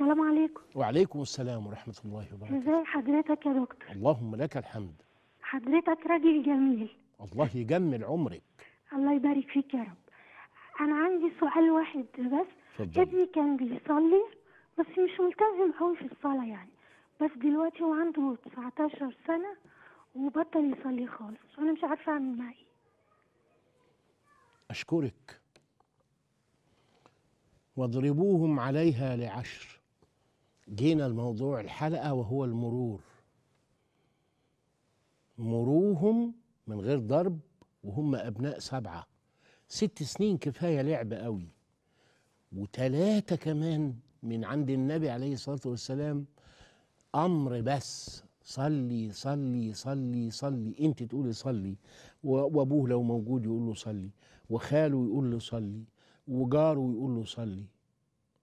السلام عليكم وعليكم السلام ورحمة الله وبركاته ازي حضرتك يا دكتور اللهم لك الحمد حضرتك راجل جميل الله يجمل عمرك الله يبارك فيك يا رب أنا عندي سؤال واحد بس فضل. ابني كان بيصلي بس مش ملتزم قوي في الصلاة يعني بس دلوقتي هو عنده 19 سنة وبطل يصلي خالص وأنا مش عارفة أعمل معاه إيه أشكرك واضربوهم عليها لعشر جينا لموضوع الحلقة وهو المرور مروهم من غير ضرب وهم أبناء سبعة ست سنين كفاية لعب قوي وتلاتة كمان من عند النبي عليه الصلاة والسلام أمر بس صلي صلي صلي صلي انت تقولي صلي وابوه لو موجود يقول له صلي وخاله يقول له صلي وجاره يقول له صلي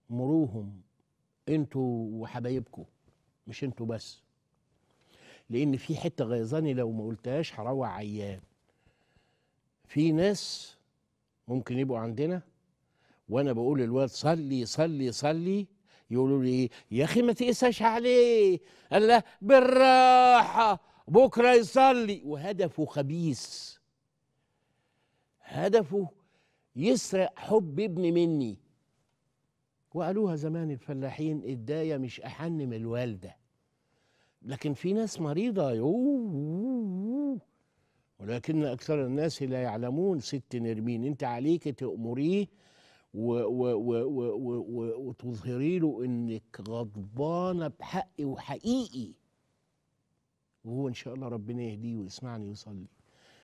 مروهم انتوا وحبايبكم مش انتوا بس لان في حته غيظاني لو ما قلتهاش هروع عيان في ناس ممكن يبقوا عندنا وانا بقول للواد صلي صلي صلي يقولوا لي ايه يا اخي ما تقساش عليه قال له بالراحه بكره يصلي وهدفه خبيث هدفه يسرق حب ابني مني وقالوها زمان الفلاحين الداية مش أحن من الوالدة لكن في ناس مريضة ولكن أكثر الناس لا يعلمون ست نرمين أنت عليك تأمريه و و و و وتظهري له انك غضبانه بحق وحقيقي وهو ان شاء الله ربنا يهديه ويسمعني ويصلي